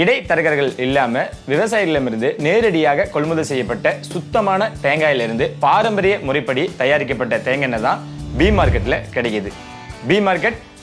இடைத்தரகர்கள் இல்லாமல் விவசாயிகளிடமிருந்து நேரடியாக கொள்முதல் செய்யப்பட்ட சுத்தமான தேங்காயிலிருந்து பாரம்பரிய முறைப்படி தயாரிக்கப்பட்ட தேங்காய் தான் பி மார்க்கெட்டில் கிடைக்கிது பி மார்க்கெட்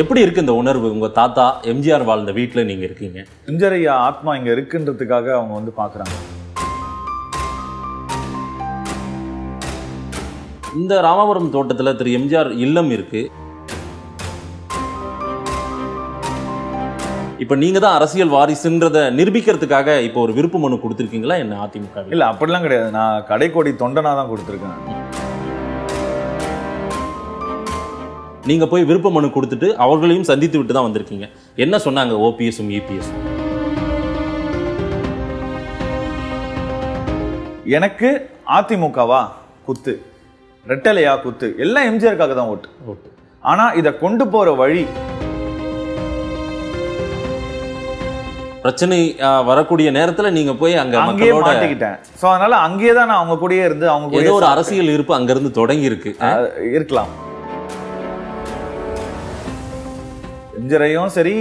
எப்படி இருக்குது இந்த உணர்வு உங்கள் தாத்தா எம்ஜிஆர் வாழ்ந்த வீட்டில் நீங்கள் இருக்கீங்க எம்ஜிஆர் ஐயா ஆத்மா இங்கே இருக்குன்றதுக்காக அவங்க வந்து பார்க்குறாங்க இந்த ராமபுரம் தோட்டத்தில் திரு எம்ஜிஆர் இல்லம் இருக்குது இப்போ நீங்கள் தான் அரசியல் வாரிசுன்றதை நிரூபிக்கிறதுக்காக இப்போ ஒரு விருப்ப மனு கொடுத்துருக்கீங்களா என்ன அதிமுக இல்லை அப்படிலாம் கிடையாது நான் கடைக்கோடி தொண்டனா தான் கொடுத்துருக்கேன் நீங்கள் போய் விருப்ப மனு கொடுத்துட்டு அவர்களையும் சந்தித்து விட்டு தான் வந்திருக்கீங்க என்ன சொன்னாங்க ஓபிஎஸும் இபிஎஸும் e எனக்கு அதிமுகவா குத்து ரெட்டலையா குத்து எல்லாம் எம்ஜிஆருக்காக தான் ஓட்டு ஓட்டு ஆனால் இதை கொண்டு போகிற வழி பிரச்சனை வரக்கூடிய நேரத்துல நீங்க போய் அங்க அங்கேயே மாட்டிக்கிட்டேன் ஸோ அதனால அங்கேயே தான் நான் அவங்க கூடயே இருந்து அவங்க ஒரு அரசியல் இருப்பு அங்க இருந்து தொடங்கி இருக்கு இருக்கலாம் கிஞ்சரையும் சரி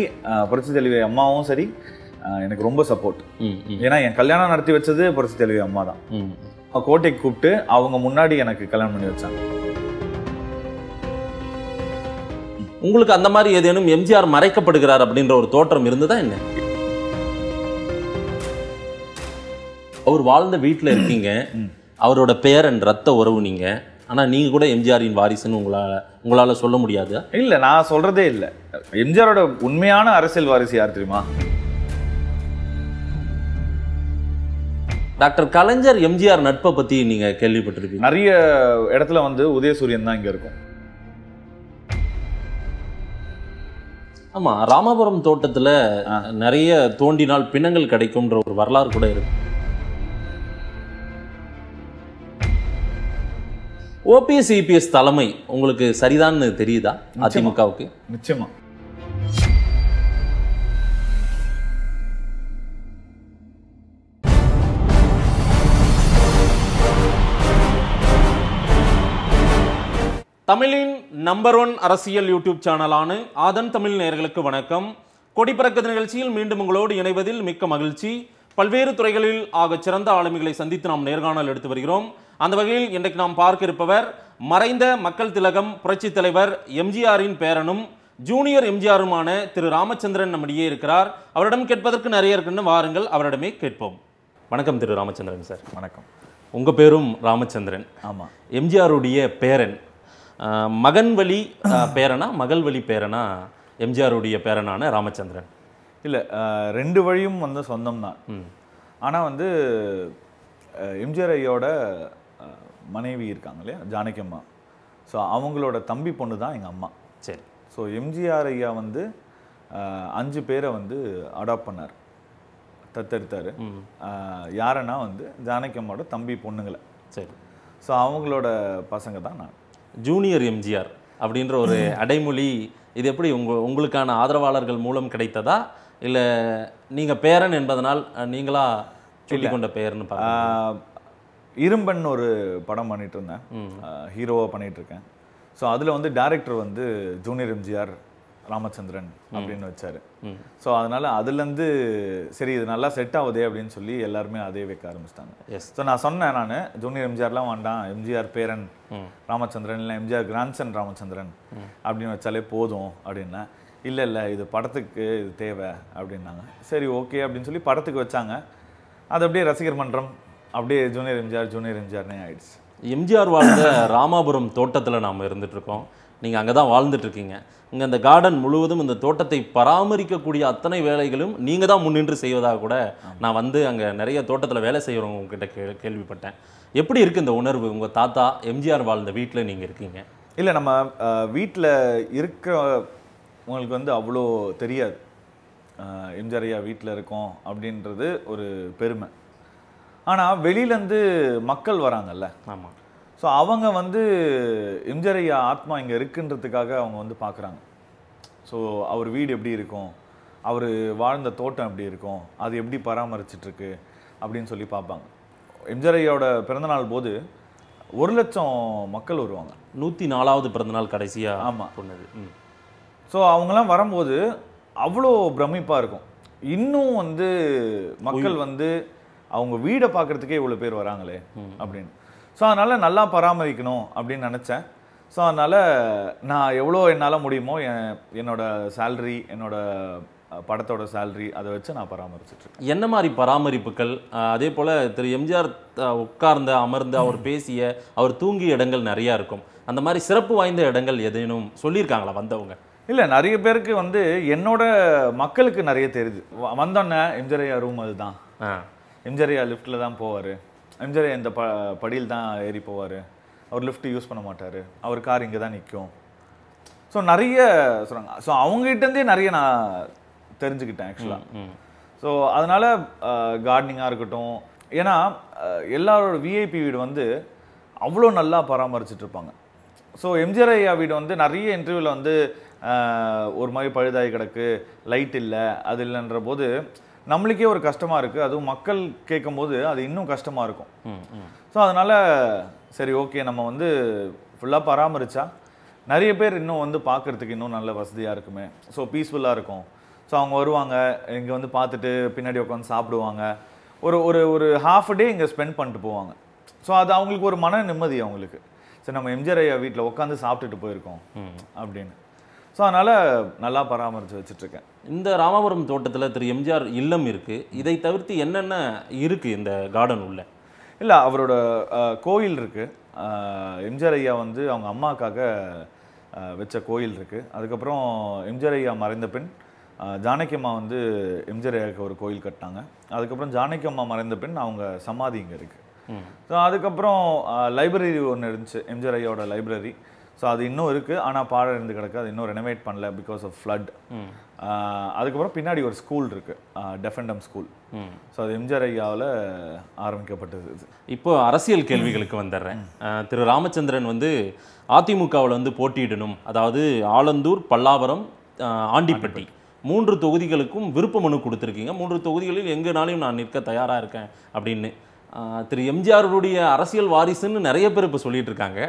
புரட்சி தெளிவை அம்மாவும் சரி எனக்கு ரொம்ப சப்போர்ட் ஏன்னா என் கல்யாணம் நடத்தி வச்சது புரட்சி தெளிவி அம்மா தான் கோட்டைக்கு கூப்பிட்டு அவங்க முன்னாடி எனக்கு கல்யாணம் பண்ணி வச்சாங்க உங்களுக்கு அந்த மாதிரி ஏதேனும் எம்ஜிஆர் மறைக்கப்படுகிறார் அப்படின்ற ஒரு தோற்றம் இருந்ததா என்ன அவர் வாழ்ந்த வீட்டில் இருக்கீங்க அவரோட பேரன் ரத்த உறவு நீங்கள் ஆனால் நீங்கள் கூட எம்ஜிஆரின் வாரிசுன்னு உங்களால் உங்களால் சொல்ல முடியாது இல்லை நான் சொல்கிறதே இல்லை எம்ஜிஆரோட உண்மையான அரசியல் வாரிசு யார் தெரியுமா டாக்டர் கலைஞர் எம்ஜிஆர் நட்பை பற்றி நீங்கள் கேள்விப்பட்டிருக்கீங்க நிறைய இடத்துல வந்து உதயசூரியன் தான் இங்கே இருக்கும் ஆமாம் ராமபுரம் தோட்டத்தில் நிறைய தோண்டினால் பிணங்கள் கிடைக்கும்ன்ற ஒரு வரலாறு கூட இருக்கு ஓபிஎஸ் இபிஎஸ் e தலைமை உங்களுக்கு சரிதான்னு தெரியுதா அதிமுகவுக்கு நிச்சயமா தமிழின் நம்பர் ஒன் அரசியல் யூடியூப் சேனலான ஆதன் தமிழ் நேர்களுக்கு வணக்கம் கொடி நிகழ்ச்சியில் மீண்டும் உங்களோடு இணைவதில் மிக்க மகிழ்ச்சி பல்வேறு துறைகளில் ஆக சிறந்த ஆளுமைகளை சந்தித்து நாம் நேர்காணல் எடுத்து வருகிறோம் அந்த வகையில் இன்றைக்கு நாம் பார்க்க இருப்பவர் மறைந்த மக்கள் திலகம் புரட்சி தலைவர் எம்ஜிஆரின் பேரனும் ஜூனியர் எம்ஜிஆருமான திரு ராமச்சந்திரன் நம்மிடையே இருக்கிறார் அவரிடம் கேட்பதற்கு நிறைய இருக்குன்னு வாருங்கள் அவரிடமே கேட்போம் வணக்கம் திரு ராமச்சந்திரன் சார் வணக்கம் உங்கள் பேரும் ராமச்சந்திரன் ஆமாம் எம்ஜிஆருடைய பேரன் மகன் வழி பேரனா மகள் வழி பேரனா எம்ஜிஆருடைய பேரனான ராமச்சந்திரன் இல்லை ரெண்டு வழியும் வந்து சொந்தம் தான் ஆனால் வந்து எம்ஜிஆர் ஐயோட மனைவி இருக்காங்க இல்லையா ஜானகி அம்மா ஸோ அவங்களோட தம்பி பொண்ணு தான் எங்கள் அம்மா சரி ஸோ எம்ஜிஆர் ஐயா வந்து அஞ்சு பேரை வந்து அடாப்ட் பண்ணார் தத்தெடுத்தார் யாருன்னா வந்து ஜானகி அம்மாவோட தம்பி பொண்ணுங்களை சரி ஸோ அவங்களோட பசங்க தான் நான் ஜூனியர் எம்ஜிஆர் அப்படின்ற ஒரு அடைமொழி இது எப்படி உங்க உங்களுக்கான ஆதரவாளர்கள் மூலம் கிடைத்ததா இல்லை நீங்கள் பேரன் என்பதனால் நீங்களா சொல்லிக்கொண்ட பெயர்னு இரும்பன் ஒரு படம் பண்ணிட்டு இருந்தேன் ஹீரோவாக பண்ணிட்டு இருக்கேன் ஸோ அதில் வந்து டேரக்டர் வந்து ஜூனியர் எம்ஜிஆர் ராமச்சந்திரன் அப்படின்னு வச்சாரு ஸோ அதுல அதுலேருந்து சரி இது நல்லா செட் ஆகுதே அப்படின்னு சொல்லி எல்லாருமே அதே வைக்க ஆரம்பிச்சிட்டாங்க ஸோ நான் சொன்னேன் நான் ஜூனியர் எம்ஜிஆர்லாம் வேண்டாம் எம்ஜிஆர் பேரன் ராமச்சந்திரன் இல்லை எம்ஜிஆர் கிராண்ட்சன் ராமச்சந்திரன் அப்படின்னு வச்சாலே போதும் அப்படின்னா இல்லை இல்லை இது படத்துக்கு இது தேவை அப்படின்னாங்க சரி ஓகே அப்படின்னு சொல்லி படத்துக்கு வச்சாங்க அது அப்படியே ரசிகர் மன்றம் அப்படியே ஜூனியர் எம்ஜிஆர் ஜூனியர் எம்ஜிஆர்னே ஆயிடுச்சு எம்ஜிஆர் வாழ்ந்த ராமாபுரம் தோட்டத்தில் நாம் இருந்துகிட்ருக்கோம் நீங்கள் அங்கே தான் வாழ்ந்துட்டுருக்கீங்க இங்கே இந்த கார்டன் முழுவதும் இந்த தோட்டத்தை பராமரிக்கக்கூடிய அத்தனை வேலைகளும் நீங்கள் தான் முன்னின்று செய்வதாக கூட நான் வந்து அங்கே நிறைய தோட்டத்தில் வேலை செய்கிறவங்க உங்ககிட்ட கே கேள்விப்பட்டேன் எப்படி இருக்குது இந்த உணர்வு உங்கள் தாத்தா எம்ஜிஆர் வாழ்ந்த வீட்டில் நீங்கள் இருக்கீங்க இல்லை நம்ம வீட்டில் இருக்க உங்களுக்கு வந்து அவ்வளோ தெரியாது எம்ஜிஆர் ஐயா வீட்டில் இருக்கோம் அப்படின்றது ஒரு பெருமை ஆனால் வெளியிலேருந்து மக்கள் வராங்கல்ல ஆமாம் ஸோ அவங்க வந்து ஐயா ஆத்மா இங்கே இருக்குன்றதுக்காக அவங்க வந்து பார்க்குறாங்க ஸோ அவர் வீடு எப்படி இருக்கும் அவர் வாழ்ந்த தோட்டம் எப்படி இருக்கும் அது எப்படி பராமரிச்சிட்ருக்கு அப்படின்னு சொல்லி பார்ப்பாங்க எம்ஜரையோட பிறந்தநாள் போது ஒரு லட்சம் மக்கள் வருவாங்க நூற்றி நாலாவது பிறந்தநாள் கடைசியாக ஆமாம் சொன்னது ஸோ அவங்கெல்லாம் வரும்போது அவ்வளோ பிரமிப்பாக இருக்கும் இன்னும் வந்து மக்கள் வந்து அவங்க வீடை பார்க்குறதுக்கே இவ்வளோ பேர் வராங்களே அப்படின்னு ஸோ அதனால் நல்லா பராமரிக்கணும் அப்படின்னு நினச்சேன் ஸோ அதனால் நான் எவ்வளோ என்னால் முடியுமோ என் என்னோடய சேல்ரி என்னோடய படத்தோட சேல்ரி அதை வச்சு நான் பராமரிச்சுட்டு என்ன மாதிரி பராமரிப்புகள் அதே போல் திரு எம்ஜிஆர் உட்கார்ந்த அமர்ந்து அவர் பேசிய அவர் தூங்கிய இடங்கள் நிறையா இருக்கும் அந்த மாதிரி சிறப்பு வாய்ந்த இடங்கள் எதேனும் சொல்லியிருக்காங்களா வந்தவங்க இல்லை நிறைய பேருக்கு வந்து என்னோட மக்களுக்கு நிறைய தெரியுது வந்தோன்னே எம்ஜிஆர் ரூம் அதுதான் எம்ஜரியா லிஃப்ட்டில் தான் போவார் எம்ஜரியா இந்த ப படியில் தான் ஏறி போவார் அவர் லிஃப்ட் யூஸ் பண்ண மாட்டார் அவர் கார் இங்கே தான் நிற்கும் ஸோ நிறைய சொல்கிறாங்க ஸோ அவங்ககிட்டருந்தே நிறைய நான் தெரிஞ்சுக்கிட்டேன் ஆக்சுவலாக ஸோ அதனால் கார்டனிங்காக இருக்கட்டும் ஏன்னா எல்லாரோட விஐபி வீடு வந்து அவ்வளோ நல்லா பராமரிச்சுட்டு இருப்பாங்க ஸோ எம்ஜிஆர் ஐயா வீடு வந்து நிறைய இன்டர்வியூவில் வந்து ஒரு மாதிரி பழுதாகி கிடக்கு லைட் இல்லை அது இல்லைன்ற போது நம்மளுக்கே ஒரு கஷ்டமாக இருக்குது அதுவும் மக்கள் கேட்கும்போது அது இன்னும் கஷ்டமாக இருக்கும் ஸோ அதனால் சரி ஓகே நம்ம வந்து ஃபுல்லாக பராமரித்தா நிறைய பேர் இன்னும் வந்து பார்க்குறதுக்கு இன்னும் நல்ல வசதியாக இருக்குமே ஸோ பீஸ்ஃபுல்லாக இருக்கும் ஸோ அவங்க வருவாங்க இங்கே வந்து பார்த்துட்டு பின்னாடி உட்காந்து சாப்பிடுவாங்க ஒரு ஒரு ஒரு ஹாஃப் டே இங்கே ஸ்பெண்ட் பண்ணிட்டு போவாங்க ஸோ அது அவங்களுக்கு ஒரு மன நிம்மதி அவங்களுக்கு சரி நம்ம எம்ஜிஆர் ஐயா வீட்டில் உட்காந்து சாப்பிட்டுட்டு போயிருக்கோம் அப்படின்னு ஸோ அதனால் நல்லா பராமரித்து வச்சுட்ருக்கேன் இந்த ராமபுரம் தோட்டத்தில் திரு எம்ஜிஆர் இல்லம் இருக்குது இதை தவிர்த்து என்னென்ன இருக்குது இந்த கார்டன் உள்ள இல்லை அவரோட கோயில் இருக்குது எம்ஜிஆர் ஐயா வந்து அவங்க அம்மாக்காக வச்ச கோயில் இருக்குது அதுக்கப்புறம் எம்ஜிஆர் ஐயா மறைந்த பின் ஜானகியம்மா வந்து எம்ஜிஆர் ஐயாவுக்கு ஒரு கோயில் கட்டினாங்க அதுக்கப்புறம் ஜானகியம்மா மறைந்த பின் அவங்க சமாதி இங்கே இருக்குது ஸோ அதுக்கப்புறம் லைப்ரரி ஒன்று இருந்துச்சு எம்ஜிஆர் ஐயாவோட லைப்ரரி ஸோ அது இன்னும் இருக்குது ஆனால் பாழை இருந்து கிடக்கு அது இன்னும் ரெனோவேட் பண்ணல பிகாஸ் ஆஃப் ஃப்ளட் அதுக்கப்புறம் பின்னாடி ஒரு ஸ்கூல் இருக்குது டெஃபண்டம் ஸ்கூல் ஸோ அது எம்ஜிஆர் ஐயாவில் ஆரம்பிக்கப்பட்டது இப்போது இப்போ அரசியல் கேள்விகளுக்கு வந்துடுறேன் திரு ராமச்சந்திரன் வந்து அதிமுகவில் வந்து போட்டியிடணும் அதாவது ஆலந்தூர் பல்லாவரம் ஆண்டிப்பட்டி மூன்று தொகுதிகளுக்கும் விருப்ப மனு கொடுத்துருக்கீங்க மூன்று தொகுதிகளில் எங்கேனாலையும் நான் நிற்க தயாராக இருக்கேன் அப்படின்னு திரு எம்ஜிஆருடைய அரசியல் வாரிசுன்னு நிறைய பேர் இப்போ சொல்லிட்டு இருக்காங்க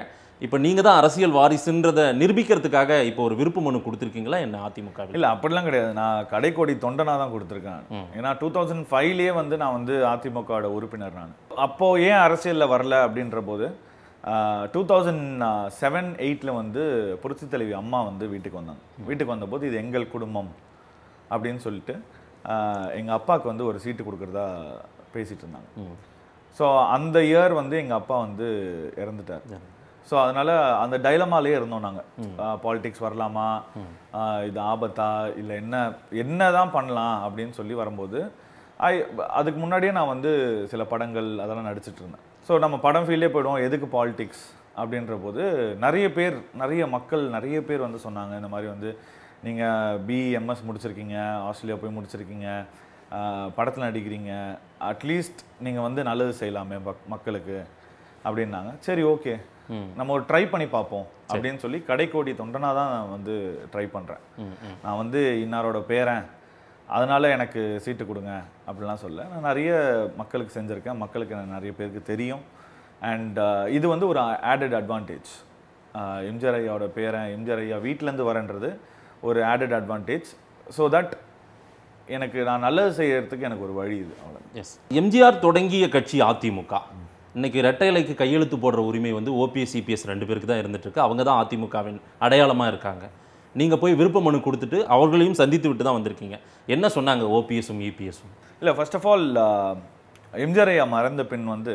இப்போ நீங்கள் தான் அரசியல் வாரிசுன்றதை நிரூபிக்கிறதுக்காக இப்போ ஒரு விருப்ப மனு கொடுத்துருக்கீங்களா என்ன அதிமுக இல்லை அப்படிலாம் கிடையாது நான் கடைக்கோடி தொண்டனாக தான் கொடுத்துருக்கேன் ஏன்னா டூ தௌசண்ட் ஃபைவ்லேயே வந்து நான் வந்து அதிமுகவோட உறுப்பினர் நான் அப்போது ஏன் அரசியலில் வரல அப்படின்ற போது டூ தௌசண்ட் செவன் எயிட்டில் வந்து புரட்சி தலைவி அம்மா வந்து வீட்டுக்கு வந்தாங்க வீட்டுக்கு வந்தபோது இது எங்கள் குடும்பம் அப்படின்னு சொல்லிட்டு எங்கள் அப்பாவுக்கு வந்து ஒரு சீட்டு கொடுக்குறதா பேசிகிட்டு இருந்தாங்க ஸோ அந்த இயர் வந்து எங்கள் அப்பா வந்து இறந்துட்டார் ஸோ அதனால் அந்த டைலமாலே இருந்தோம் நாங்கள் பாலிடிக்ஸ் வரலாமா இது ஆபத்தா இல்லை என்ன என்ன தான் பண்ணலாம் அப்படின்னு சொல்லி வரும்போது ஐ அதுக்கு முன்னாடியே நான் வந்து சில படங்கள் அதெல்லாம் நடிச்சிட்டு இருந்தேன் ஸோ நம்ம படம் ஃபீல்டே போயிடுவோம் எதுக்கு பாலிடிக்ஸ் அப்படின்ற போது நிறைய பேர் நிறைய மக்கள் நிறைய பேர் வந்து சொன்னாங்க இந்த மாதிரி வந்து நீங்கள் பிஎம்எஸ் முடிச்சிருக்கீங்க ஆஸ்திரேலியா போய் முடிச்சிருக்கீங்க படத்தில் நடிக்கிறீங்க அட்லீஸ்ட் நீங்கள் வந்து நல்லது செய்யலாமே மக்களுக்கு அப்படின்னாங்க சரி ஓகே நம்ம ஒரு ட்ரை பண்ணி பார்ப்போம் அப்படின்னு சொல்லி கடைக்கோடி தொண்டனாக தான் நான் வந்து ட்ரை பண்ணுறேன் நான் வந்து இன்னாரோட பேரன் அதனால் எனக்கு சீட்டு கொடுங்க அப்படிலாம் சொல்ல நான் நிறைய மக்களுக்கு செஞ்சுருக்கேன் மக்களுக்கு நிறைய பேருக்கு தெரியும் அண்ட் இது வந்து ஒரு ஆடட் அட்வான்டேஜ் எம்ஜிஆர் ஐயாவோட பேரன் எம்ஜிஆர் ஐயா வீட்டிலேருந்து வரன்றது ஒரு ஆடட் அட்வான்டேஜ் ஸோ தட் எனக்கு நான் நல்லது செய்யறதுக்கு எனக்கு ஒரு வழி இது அவ்வளோ எஸ் எம்ஜிஆர் தொடங்கிய கட்சி அதிமுக இன்றைக்கி ரெட்டை இலைக்கு கையெழுத்து போடுற உரிமை வந்து ஓபிஎஸ் சிபிஎஸ் ரெண்டு பேருக்கு தான் இருந்துகிட்ருக்கு அவங்க தான் அதிமுகவின் அடையாளமாக இருக்காங்க நீங்கள் போய் விருப்ப மனு கொடுத்துட்டு அவர்களையும் சந்தித்து விட்டு தான் வந்திருக்கீங்க என்ன சொன்னாங்க ஓபிஎஸும் இபிஎஸும் e இல்லை ஃபர்ஸ்ட் ஆஃப் ஆல் எம்ஜிஆர் ஐயா மறந்த பின் வந்து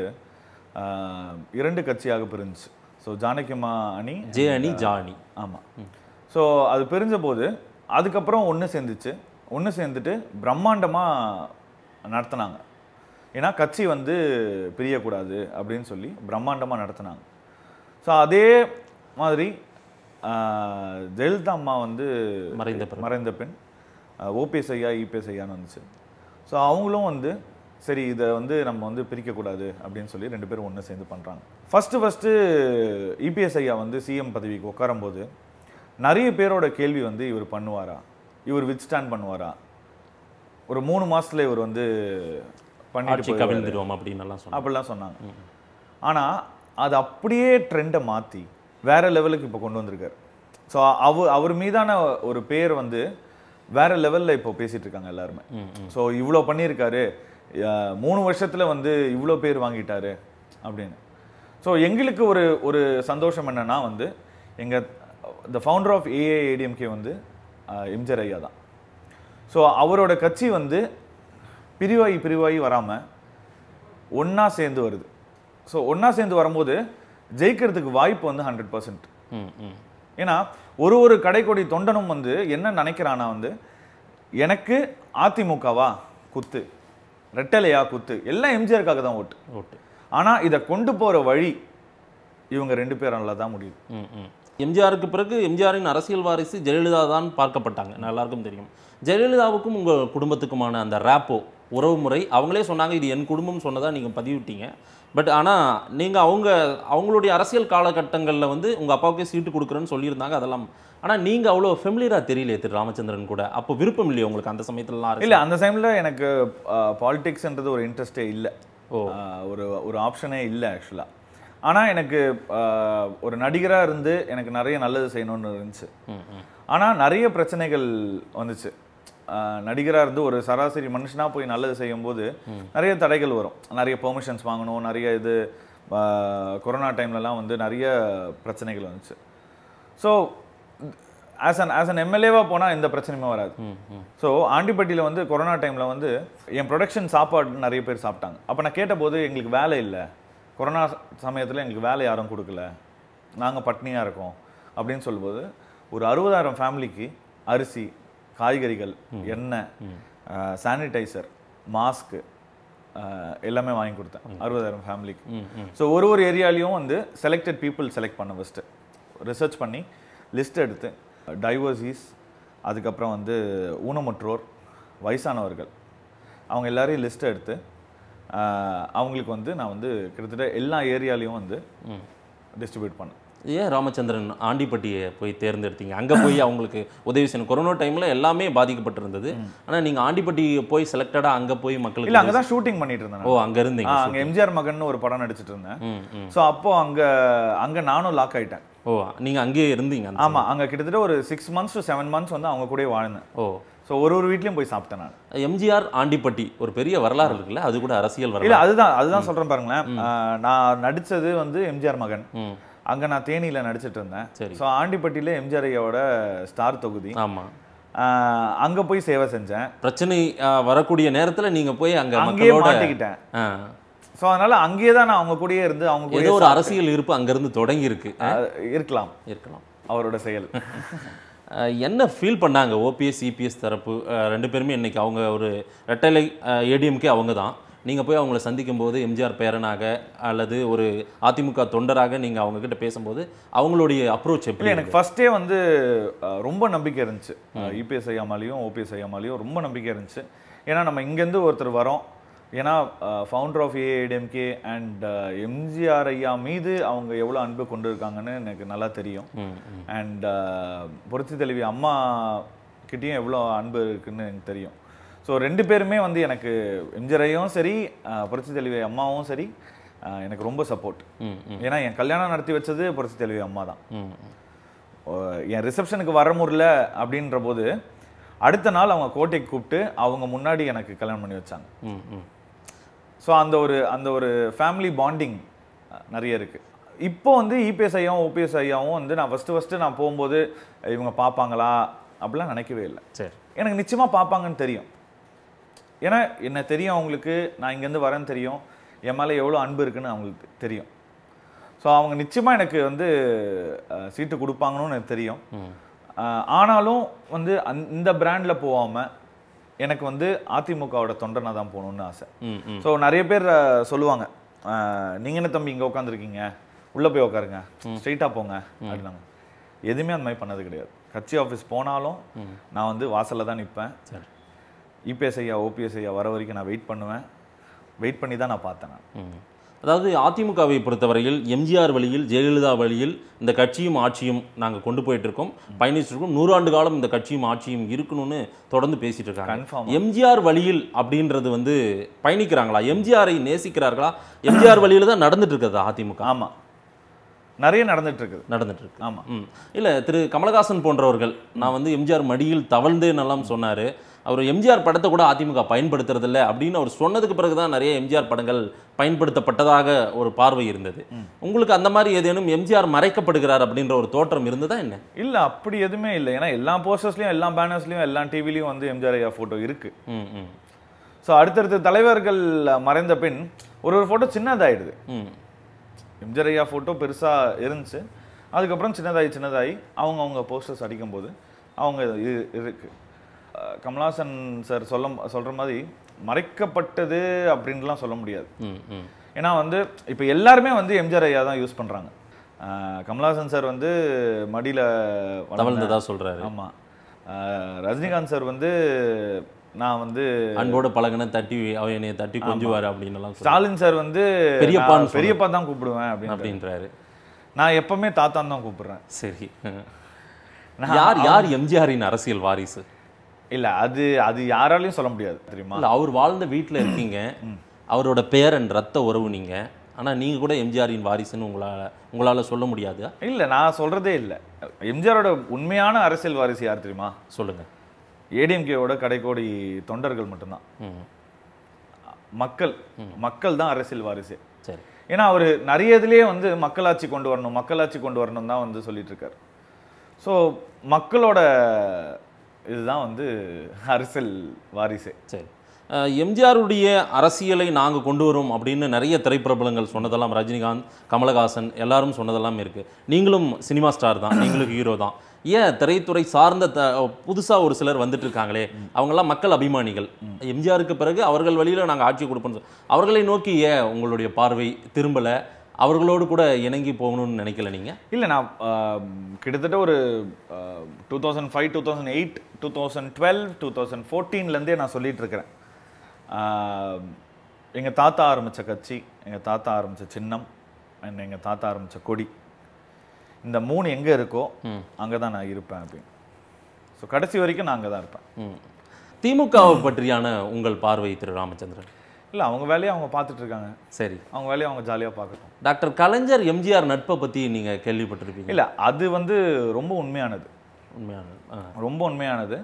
இரண்டு கட்சியாக பிரிஞ்சு ஸோ ஜானகிமா அணி ஜே அணி ஜானி ஆமாம் ஸோ அது பிரிஞ்ச போது அதுக்கப்புறம் ஒன்று சேர்ந்துச்சு ஒன்று சேர்ந்துட்டு பிரம்மாண்டமாக நடத்தினாங்க ஏன்னா கட்சி வந்து பிரியக்கூடாது அப்படின்னு சொல்லி பிரம்மாண்டமாக நடத்தினாங்க ஸோ அதே மாதிரி ஜெயலலிதா அம்மா வந்து மறைந்த மறைந்த பெண் ஓபிஎஸ் ஐயா இபிஎஸ் ஐயான்னு வந்துச்சு ஸோ அவங்களும் வந்து சரி இதை வந்து நம்ம வந்து பிரிக்கக்கூடாது அப்படின்னு சொல்லி ரெண்டு பேரும் ஒன்று சேர்ந்து பண்ணுறாங்க ஃபஸ்ட்டு ஃபஸ்ட்டு இபிஎஸ் ஐயா வந்து சிஎம் பதவிக்கு உட்காரும்போது நிறைய பேரோட கேள்வி வந்து இவர் பண்ணுவாரா இவர் வித் ஸ்டாண்ட் பண்ணுவாரா ஒரு மூணு மாதத்தில் இவர் வந்து பண்ணிட்டு கவிழ்ந்துடுவோம் அப்படின்னு எல்லாம் அப்படிலாம் சொன்னாங்க ஆனால் அது அப்படியே ட்ரெண்டை மாற்றி வேற லெவலுக்கு இப்போ கொண்டு வந்திருக்காரு ஸோ அவ அவர் மீதான ஒரு பேர் வந்து வேற லெவலில் இப்போ பேசிட்டு இருக்காங்க எல்லாருமே ஸோ இவ்வளோ பண்ணியிருக்காரு மூணு வருஷத்தில் வந்து இவ்வளோ பேர் வாங்கிட்டாரு அப்படின்னு ஸோ எங்களுக்கு ஒரு ஒரு சந்தோஷம் என்னென்னா வந்து எங்கள் த ஃபவுண்டர் ஆஃப் ஏஏஏடிஎம்கே வந்து எம்ஜர் ஐயா தான் ஸோ அவரோட கட்சி வந்து பிரிவாகி பிரிவாகி வராமல் ஒன்றா சேர்ந்து வருது ஸோ ஒன்றா சேர்ந்து வரும்போது ஜெயிக்கிறதுக்கு வாய்ப்பு வந்து ஹண்ட்ரட் பர்சன்ட் ஏன்னா ஒரு ஒரு கடைக்கொடி தொண்டனும் வந்து என்ன நினைக்கிறானா வந்து எனக்கு அதிமுகவா குத்து ரெட்டலையா குத்து எல்லாம் எம்ஜிஆருக்காக தான் ஓட்டு ஓட்டு ஆனால் இதை கொண்டு போகிற வழி இவங்க ரெண்டு பேரால தான் முடியுது எம்ஜிஆருக்கு பிறகு எம்ஜிஆரின் அரசியல் வாரிசு ஜெயலலிதா தான் பார்க்கப்பட்டாங்க எல்லாருக்கும் தெரியும் ஜெயலலிதாவுக்கும் உங்கள் குடும்பத்துக்குமான அந்த ரேப்போ உறவு முறை அவங்களே சொன்னாங்க இது என் குடும்பம் சொன்னதாக நீங்கள் பதிவிட்டீங்க பட் ஆனால் நீங்கள் அவங்க அவங்களுடைய அரசியல் காலகட்டங்களில் வந்து உங்கள் அப்பாவுக்கே சீட்டு கொடுக்குறேன்னு சொல்லியிருந்தாங்க அதெல்லாம் ஆனால் நீங்கள் அவ்வளோ ஃபெமிலியராக தெரியலையே திரு ராமச்சந்திரன் கூட அப்போ விருப்பம் இல்லையா உங்களுக்கு அந்த சமயத்துலலாம் இல்லை அந்த டைமில் எனக்கு பாலிடிக்ஸ்ன்றது ஒரு இன்ட்ரெஸ்டே இல்லை ஓ ஒரு ஒரு ஆப்ஷனே இல்லை ஆக்சுவலாக ஆனால் எனக்கு ஒரு நடிகராக இருந்து எனக்கு நிறைய நல்லது செய்யணும்னு இருந்துச்சு ஆனால் நிறைய பிரச்சனைகள் வந்துச்சு நடிகராக இருந்து ஒரு சராசரி மனுஷனாக போய் நல்லது செய்யும்போது நிறைய தடைகள் வரும் நிறைய பெர்மிஷன்ஸ் வாங்கணும் நிறைய இது கொரோனா டைம்லலாம் வந்து நிறைய பிரச்சனைகள் வந்துச்சு so as an as an எம்எல்ஏவாக போனால் எந்த பிரச்சனையுமே வராது ஸோ ஆண்டிப்பட்டியில் வந்து கொரோனா டைமில் வந்து என் ப்ரொடக்ஷன் சாப்பாடு நிறைய பேர் சாப்பிட்டாங்க அப்போ நான் கேட்டபோது எங்களுக்கு வேலை இல்லை கொரோனா சமயத்தில் எங்களுக்கு வேலை யாரும் கொடுக்கல நாங்கள் பட்னியாக இருக்கோம் அப்படின்னு சொல்லும்போது ஒரு அறுபதாயிரம் ஃபேமிலிக்கு அரிசி காய்கறிகள் எண்ணெய் சானிடைசர் மாஸ்க்கு எல்லாமே வாங்கி கொடுத்தேன் அறுபதாயிரம் ஃபேமிலிக்கு ஸோ ஒரு ஒரு ஏரியாலையும் வந்து செலக்டட் பீப்புள் செலக்ட் பண்ண ஃபஸ்ட்டு ரிசர்ச் பண்ணி லிஸ்ட் எடுத்து டைவர்சிஸ் அதுக்கப்புறம் வந்து ஊனமுற்றோர் வயசானவர்கள் அவங்க எல்லாரையும் லிஸ்ட் எடுத்து அவங்களுக்கு வந்து நான் வந்து கிட்டத்தட்ட எல்லா ஏரியாலையும் வந்து டிஸ்ட்ரிபியூட் பண்ணேன் ஏன் ராமச்சந்திரன் ஆண்டிப்பட்டியை போய் தேர்ந்தெடுத்தீங்க அங்கே போய் அவங்களுக்கு உதவி செய்யணும் கொரோனா டைமில் எல்லாமே பாதிக்கப்பட்டிருந்தது ஆனால் நீங்கள் ஆண்டிப்பட்டி போய் செலக்டடாக அங்கே போய் மக்களுக்கு இல்லை அங்கே தான் ஷூட்டிங் பண்ணிட்டு இருந்தேன் ஓ அங்கே இருந்தீங்க அங்கே எம்ஜிஆர் மகன் ஒரு படம் நடிச்சிட்டு இருந்தேன் ஸோ அப்போ அங்கே அங்கே நானும் லாக் ஆகிட்டேன் ஓ நீங்கள் அங்கேயே இருந்தீங்க ஆமாம் அங்கே கிட்டத்தட்ட ஒரு six months to seven months வந்து அவங்க கூட வாழ்ந்தேன் ஓ ஸோ ஒரு ஒரு வீட்லேயும் போய் சாப்பிட்டேன் நான் எம்ஜிஆர் ஆண்டிப்பட்டி ஒரு பெரிய வரலாறு இருக்குல்ல அது கூட அரசியல் வரலாறு இல்லை அதுதான் அதுதான் சொல்கிறேன் பாருங்களேன் நான் நடித்தது வந்து எம்ஜிஆர் மகன் அங்கே நான் தேனியில் நடிச்சிட்டு இருந்தேன் சரி ஸோ ஆண்டிப்பட்டியில் எம்ஜிஆர் ஐயாவோட ஸ்டார் தொகுதி ஆமாம் அங்கே போய் சேவை செஞ்சேன் பிரச்சனை வரக்கூடிய நேரத்தில் நீங்கள் போய் அங்கே அங்கேயே மாட்டிக்கிட்டேன் ஸோ அதனால அங்கேயே தான் நான் அவங்க கூடயே இருந்து அவங்க கூட ஒரு அரசியல் இருப்பு அங்கேருந்து தொடங்கி இருக்கு இருக்கலாம் இருக்கலாம் அவரோட செயல் என்ன ஃபீல் பண்ணாங்க ஓபிஎஸ் சிபிஎஸ் தரப்பு ரெண்டு பேருமே இன்னைக்கு அவங்க ஒரு ரெட்டலை ஏடிஎம்கே அவங்க தான் நீங்கள் போய் அவங்கள சந்திக்கும் போது எம்ஜிஆர் பேரனாக அல்லது ஒரு அதிமுக தொண்டராக நீங்கள் அவங்கக்கிட்ட பேசும்போது அவங்களுடைய அப்ரோச் எப்படி எனக்கு ஃபஸ்ட்டே வந்து ரொம்ப நம்பிக்கை இருந்துச்சு இபிஎஸ் e ஐயாமாலையும் ஓபிஎஸ் ஐயாமாலையும் ரொம்ப நம்பிக்கை இருந்துச்சு ஏன்னா நம்ம இங்கேருந்து ஒருத்தர் வரோம் ஏன்னா founder of AIADMK and MGR ஐயா மீது அவங்க எவ்வளோ அன்பு கொண்டு இருக்காங்கன்னு எனக்கு நல்லா தெரியும் அண்ட் பொருத்தி தெளிவி அம்மா கிட்டேயும் எவ்வளோ அன்பு இருக்குன்னு எனக்கு தெரியும் ஸோ ரெண்டு பேருமே வந்து எனக்கு எம்ஜரையும் சரி புரட்சி தெளிவை அம்மாவும் சரி எனக்கு ரொம்ப சப்போர்ட் ஏன்னா என் கல்யாணம் நடத்தி வச்சது புரட்சி தெளிவை அம்மா தான் என் ரிசப்ஷனுக்கு வர முடியல அப்படின்ற போது அடுத்த நாள் அவங்க கோட்டைக்கு கூப்பிட்டு அவங்க முன்னாடி எனக்கு கல்யாணம் பண்ணி வச்சாங்க ஸோ அந்த ஒரு அந்த ஒரு ஃபேமிலி பாண்டிங் நிறைய இருக்குது இப்போ வந்து இபிஎஸ் e ஐயாவும் ஓபிஎஸ் ஐயாவும் வந்து நான் ஃபஸ்ட்டு ஃபஸ்ட்டு நான் போகும்போது இவங்க பார்ப்பாங்களா அப்படிலாம் நினைக்கவே இல்லை சரி எனக்கு நிச்சயமாக பார்ப்பாங்கன்னு தெரியும் ஏன்னா என்னை தெரியும் அவங்களுக்கு நான் இங்கேருந்து வரேன்னு தெரியும் என் மேலே எவ்வளோ அன்பு இருக்குன்னு அவங்களுக்கு தெரியும் ஸோ அவங்க நிச்சயமாக எனக்கு வந்து சீட்டு கொடுப்பாங்கன்னு எனக்கு தெரியும் ஆனாலும் வந்து அந் இந்த பிராண்டில் போகாமல் எனக்கு வந்து அதிமுகவோட தொண்டனாக தான் போகணுன்னு ஆசை ஸோ நிறைய பேர் சொல்லுவாங்க நீங்கள் என்ன தம்பி இங்கே உட்காந்துருக்கீங்க உள்ளே போய் உட்காருங்க ஸ்ட்ரெயிட்டாக போங்க அப்படின்னாங்க எதுவுமே அந்த மாதிரி பண்ணது கிடையாது கட்சி ஆஃபீஸ் போனாலும் நான் வந்து வாசலில் தான் நிற்பேன் இபிஎஸ் e ஐயா ஓபிஎஸ் ஐயா வர வரைக்கும் நான் வெயிட் பண்ணுவேன் வெயிட் பண்ணி தான் நான் பார்த்தேன் அதாவது அதிமுகவை பொறுத்தவரையில் எம்ஜிஆர் வழியில் ஜெயலலிதா வழியில் இந்த கட்சியும் ஆட்சியும் நாங்கள் கொண்டு போயிட்டு இருக்கோம் இருக்கோம் நூறாண்டு காலம் இந்த கட்சியும் ஆட்சியும் இருக்கணும்னு தொடர்ந்து பேசிட்டு இருக்காங்க எம்ஜிஆர் வழியில் அப்படின்றது வந்து பயணிக்கிறாங்களா எம்ஜிஆரை நேசிக்கிறார்களா எம்ஜிஆர் வழியில் தான் நடந்துட்டு இருக்கிறது அதிமுக ஆமாம் நிறைய நடந்துட்டு இருக்குது நடந்துட்டு இருக்கு ஆமாம் இல்லை திரு கமலஹாசன் போன்றவர்கள் நான் வந்து எம்ஜிஆர் மடியில் தவழ்ந்தேன் சொன்னார் அவர் எம்ஜிஆர் படத்தை கூட அதிமுக இல்லை அப்படின்னு அவர் சொன்னதுக்கு பிறகு தான் நிறைய எம்ஜிஆர் படங்கள் பயன்படுத்தப்பட்டதாக ஒரு பார்வை இருந்தது உங்களுக்கு அந்த மாதிரி ஏதேனும் எம்ஜிஆர் மறைக்கப்படுகிறார் அப்படின்ற ஒரு தோற்றம் இருந்ததா என்ன இல்லை அப்படி எதுவுமே இல்லை ஏன்னா எல்லா போஸ்டர்ஸ்லையும் எல்லா பேனர்ஸ்லையும் எல்லா டிவிலையும் வந்து எம்ஜிஆர் ஐயா ஃபோட்டோ இருக்குது ஸோ அடுத்தடுத்த தலைவர்கள் மறைந்த பின் ஒரு ஒரு ஃபோட்டோ சின்னதாயிடுது எம்ஜிஆர் ஐயா ஃபோட்டோ பெருசாக இருந்துச்சு அதுக்கப்புறம் சின்னதாகி சின்னதாகி அவங்க அவங்க போஸ்டர்ஸ் அடிக்கும்போது அவங்க இது இருக்குது கமலாசன் சார் சொல்ல சொல்ற மாதிரி மறைக்கப்பட்டது அப்படின்லாம் சொல்ல முடியாது ஏன்னா வந்து இப்போ எல்லாருமே வந்து எம்ஜிஆர் ஐயா தான் யூஸ் பண்றாங்க கமலாசன் சார் வந்து மடியில வளர்ந்ததா சொல்றாரு ஆமா ரஜினிகாந்த் சார் வந்து நான் வந்து அன்போட பழகின தட்டி அவன் என்னைய தட்டி கொஞ்சுவார் அப்படின்னு ஸ்டாலின் சார் வந்து பெரியப்பா பெரியப்பா தான் கூப்பிடுவேன் அப்படின்னு அப்படின்றாரு நான் எப்பவுமே தாத்தான் தான் கூப்பிடுறேன் சரி யார் யார் எம்ஜிஆரின் அரசியல் வாரிசு இல்லை அது அது யாராலையும் சொல்ல முடியாது தெரியுமா இல்லை அவர் வாழ்ந்த வீட்டில் இருக்கீங்க அவரோட பேரன் ரத்த உறவு நீங்கள் ஆனால் நீங்கள் கூட எம்ஜிஆரின் வாரிசுன்னு உங்களால் உங்களால் சொல்ல முடியாது இல்லை நான் சொல்கிறதே இல்லை எம்ஜிஆரோட உண்மையான அரசியல் வாரிசு யார் தெரியுமா சொல்லுங்கள் ஏடிஎம்கேவோட கடைக்கோடி தொண்டர்கள் மட்டும்தான் மக்கள் மக்கள் தான் அரசியல் வாரிசு சரி ஏன்னா அவர் நிறைய இதுலேயே வந்து மக்களாட்சி கொண்டு வரணும் மக்களாட்சி கொண்டு வரணும் தான் வந்து சொல்லிட்டு இருக்காரு ஸோ மக்களோட இதுதான் வந்து அரசியல் வாரிசு சரி எம்ஜிஆருடைய அரசியலை நாங்கள் கொண்டு வரும் அப்படின்னு நிறைய திரைப்பிரபலங்கள் சொன்னதெல்லாம் ரஜினிகாந்த் கமலஹாசன் எல்லாரும் சொன்னதெல்லாம் இருக்குது நீங்களும் சினிமா ஸ்டார் தான் நீங்களும் ஹீரோ தான் ஏன் திரைத்துறை சார்ந்த த புதுசாக ஒரு சிலர் வந்துட்டு இருக்காங்களே அவங்களாம் மக்கள் அபிமானிகள் எம்ஜிஆருக்கு பிறகு அவர்கள் வழியில் நாங்கள் ஆட்சி கொடுப்போம் அவர்களை நோக்கி ஏன் உங்களுடைய பார்வை திரும்பலை அவர்களோடு கூட இணங்கி போகணும்னு நினைக்கல நீங்கள் இல்லை நான் கிட்டத்தட்ட ஒரு two thousand five two thousand eight two thousand twelve two thousand ஃபோர்டீன்லேருந்தே நான் சொல்லிகிட்டு இருக்கிறேன் எங்கள் தாத்தா ஆரம்பித்த கட்சி எங்கள் தாத்தா ஆரம்பித்த சின்னம் அண்ட் எங்கள் தாத்தா ஆரம்பித்த கொடி இந்த மூணு எங்கே இருக்கோ அங்கே தான் நான் இருப்பேன் அப்படின்னு ஸோ கடைசி வரைக்கும் நான் அங்கே தான் இருப்பேன் திமுகவை பற்றியான உங்கள் பார்வை திரு ராமச்சந்திரன் இல்லை அவங்க வேலையை அவங்க பார்த்துட்டு இருக்காங்க சரி அவங்க வேலையை அவங்க ஜாலியாக பார்க்கட்டும் டாக்டர் கலைஞர் எம்ஜிஆர் நட்பை பற்றி நீங்கள் கேள்விப்பட்டிருப்பீங்க இல்லை அது வந்து ரொம்ப உண்மையானது உண்மையானது ரொம்ப உண்மையானது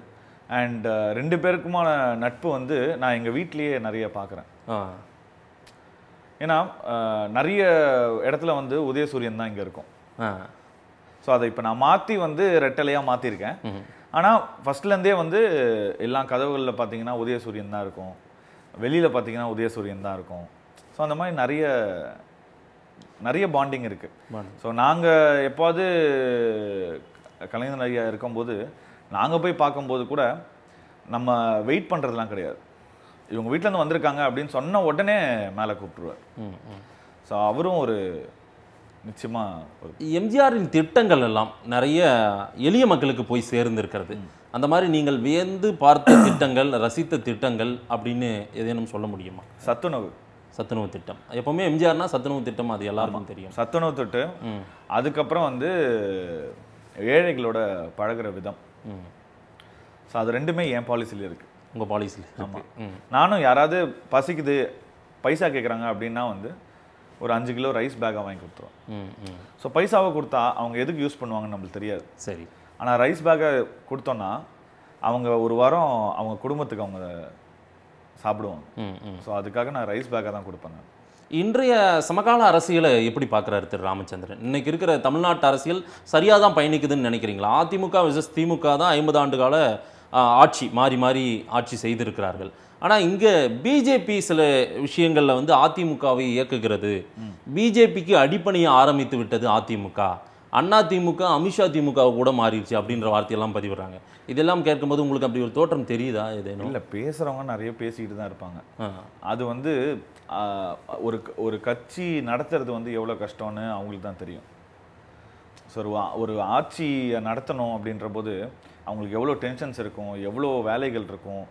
அண்ட் ரெண்டு பேருக்குமான நட்பு வந்து நான் எங்கள் வீட்லேயே நிறைய பார்க்குறேன் ஏன்னா நிறைய இடத்துல வந்து உதயசூரியன் தான் இங்கே இருக்கும் ஸோ அதை இப்போ நான் மாற்றி வந்து ரெட்டலையாக மாற்றிருக்கேன் ஆனால் ஃபஸ்ட்லேருந்தே வந்து எல்லா கதவுகளில் பார்த்தீங்கன்னா உதயசூரியன் தான் இருக்கும் வெளியில் பார்த்தீங்கன்னா உதயசூரியன் தான் இருக்கும் ஸோ அந்த மாதிரி நிறைய நிறைய பாண்டிங் இருக்குது ஸோ நாங்கள் எப்போது கலைஞர் ஐயா இருக்கும்போது நாங்கள் போய் பார்க்கும்போது கூட நம்ம வெயிட் பண்ணுறதுலாம் கிடையாது இவங்க வீட்டிலேருந்து வந்திருக்காங்க அப்படின்னு சொன்ன உடனே மேலே கூப்பிட்டுருவார் ஸோ அவரும் ஒரு நிச்சயமாக எம்ஜிஆரின் திட்டங்கள் எல்லாம் நிறைய எளிய மக்களுக்கு போய் சேர்ந்திருக்கிறது அந்த மாதிரி நீங்கள் வியந்து பார்த்த திட்டங்கள் ரசித்த திட்டங்கள் அப்படின்னு ஏதேனும் சொல்ல முடியுமா சத்துணவு சத்துணவு திட்டம் எப்போவுமே எம்ஜிஆர்னா சத்துணவு திட்டம் அது எல்லாருக்கும் தெரியும் சத்துணவு திட்டம் அதுக்கப்புறம் வந்து ஏழைகளோட பழகிற விதம் ஸோ அது ரெண்டுமே என் பாலிசியில் இருக்குது உங்கள் பாலிசியில் ஆமாம் நானும் யாராவது பசிக்குது பைசா கேட்குறாங்க அப்படின்னா வந்து ஒரு அஞ்சு கிலோ ரைஸ் பேக்காக வாங்கி கொடுத்துருவோம் ஸோ பைசாவை கொடுத்தா அவங்க எதுக்கு யூஸ் பண்ணுவாங்கன்னு நம்மளுக்கு தெரியாது சரி ஆனால் ரைஸ் பேக்கை கொடுத்தோன்னா அவங்க ஒரு வாரம் அவங்க குடும்பத்துக்கு அவங்க சாப்பிடுவாங்க ஸோ அதுக்காக நான் ரைஸ் பேக்காக தான் கொடுப்பேன் இன்றைய சமகால அரசியலை எப்படி பார்க்குறாரு திரு ராமச்சந்திரன் இன்னைக்கு இருக்கிற தமிழ்நாட்டு அரசியல் சரியாக தான் பயணிக்குதுன்னு நினைக்கிறீங்களா அதிமுக விசஸ் திமுக தான் ஐம்பது ஆண்டு கால ஆட்சி மாறி மாறி ஆட்சி செய்திருக்கிறார்கள் ஆனால் இங்கே பிஜேபி சில விஷயங்களில் வந்து அதிமுகவை இயக்குகிறது பிஜேபிக்கு அடிப்பணியை ஆரம்பித்து விட்டது அதிமுக அண்ணா திமுக அமித்ஷா திமுக கூட மாறிடுச்சு அப்படின்ற வார்த்தையெல்லாம் பதிவுறாங்க இதெல்லாம் கேட்கும்போது உங்களுக்கு அப்படி ஒரு தோற்றம் தெரியுதா இது இல்லை பேசுகிறவங்க நிறைய பேசிக்கிட்டு தான் இருப்பாங்க அது வந்து ஒரு ஒரு கட்சி நடத்துறது வந்து எவ்வளோ கஷ்டம்னு அவங்களுக்கு தான் தெரியும் சார் ஒரு ஆட்சியை நடத்தணும் அப்படின்ற போது அவங்களுக்கு எவ்வளோ டென்ஷன்ஸ் இருக்கும் எவ்வளோ வேலைகள் இருக்கும்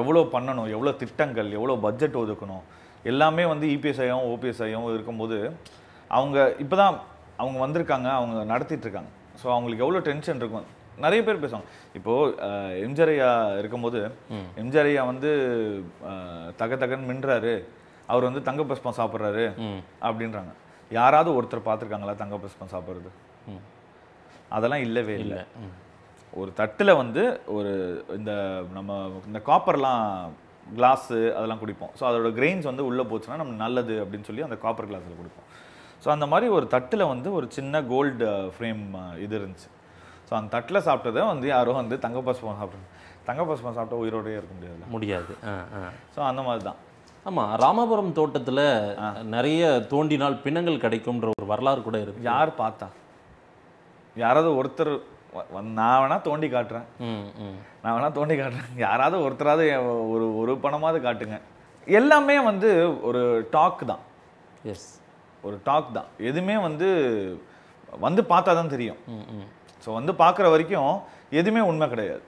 எவ்வளோ பண்ணணும் எவ்வளோ திட்டங்கள் எவ்வளோ பட்ஜெட் ஒதுக்கணும் எல்லாமே வந்து இபிஎஸ்ஐயும் e ஓபிஎஸ்ஐயும் இருக்கும்போது அவங்க இப்போ தான் அவங்க வந்திருக்காங்க அவங்க நடத்திட்டுருக்காங்க ஸோ அவங்களுக்கு எவ்வளோ டென்ஷன் இருக்கும் நிறைய பேர் பேசுவாங்க இப்போது எம்ஜிஆர் ஐயா இருக்கும்போது எம்ஜிஆர் ஐயா வந்து தக தகன்னு மின்றாரு அவர் வந்து தங்க புஷ்பம் சாப்பிட்றாரு அப்படின்றாங்க யாராவது ஒருத்தர் பார்த்துருக்காங்களா தங்க புஷ்பம் சாப்பிட்றது அதெல்லாம் இல்லவே இல்லை ஒரு தட்டில் வந்து ஒரு இந்த நம்ம இந்த காப்பர்லாம் கிளாஸு அதெல்லாம் குடிப்போம் ஸோ அதோட கிரெயின்ஸ் வந்து உள்ளே போச்சுன்னா நம்ம நல்லது அப்படின்னு சொல்லி அந்த காப்பர் கிளாஸில் குடிப்போம் ஸோ அந்த மாதிரி ஒரு தட்டில் வந்து ஒரு சின்ன கோல்டு ஃப்ரேம் uh, uh, இது இருந்துச்சு ஸோ அந்த தட்டில் சாப்பிட்டதை வந்து யாரும் வந்து தங்க பசுமம் சாப்பிட்றது தங்க பசுமம் சாப்பிட்டா உயிரோடையே இருக்க முடியாது முடியாது ஸோ அந்த மாதிரி தான் ஆமாம் ராமபுரம் தோட்டத்தில் நிறைய தோண்டினால் பிணங்கள் கிடைக்கும்ன்ற ஒரு வரலாறு கூட இருக்குது யார் பார்த்தா யாராவது ஒருத்தர் நான் வேணால் தோண்டி காட்டுறேன் நான் வேணால் தோண்டி காட்டுறேன் யாராவது ஒருத்தராவது ஒரு ஒரு பணமாவது காட்டுங்க எல்லாமே வந்து ஒரு டாக் தான் எஸ் ஒரு டாக் தான் எதுவுமே வந்து வந்து பார்த்தா தான் தெரியும் ஸோ வந்து பார்க்குற வரைக்கும் எதுவுமே உண்மை கிடையாது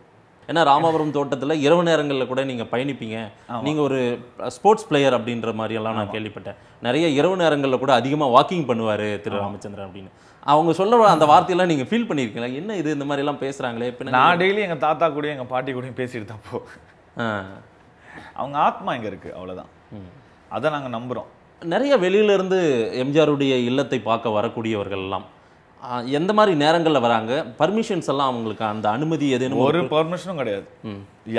ஏன்னா ராமபுரம் தோட்டத்தில் இரவு நேரங்களில் கூட நீங்கள் பயணிப்பீங்க நீங்கள் ஒரு ஸ்போர்ட்ஸ் பிளேயர் அப்படின்ற மாதிரியெல்லாம் நான் கேள்விப்பட்டேன் நிறைய இரவு நேரங்களில் கூட அதிகமாக வாக்கிங் பண்ணுவார் திரு ராமச்சந்திரன் அப்படின்னு அவங்க சொல்ல அந்த வார்த்தையெல்லாம் நீங்கள் ஃபீல் பண்ணியிருக்கீங்களா என்ன இது இந்த மாதிரிலாம் பேசுகிறாங்களே இப்போ நான் டெய்லி எங்கள் தாத்தா கூடயும் எங்கள் பாட்டி கூடயும் பேசிட்டு தான் போ அவங்க ஆத்மா இங்கே இருக்குது அவ்வளோதான் அதை நாங்கள் நம்புகிறோம் நிறைய வெளியிலேருந்து எம்ஜிஆருடைய இல்லத்தை பார்க்க வரக்கூடியவர்கள் எல்லாம் எந்த மாதிரி நேரங்களில் வராங்க பர்மிஷன்ஸ் எல்லாம் அவங்களுக்கு அந்த அனுமதி எதுன்னு ஒரு பர்மிஷனும் கிடையாது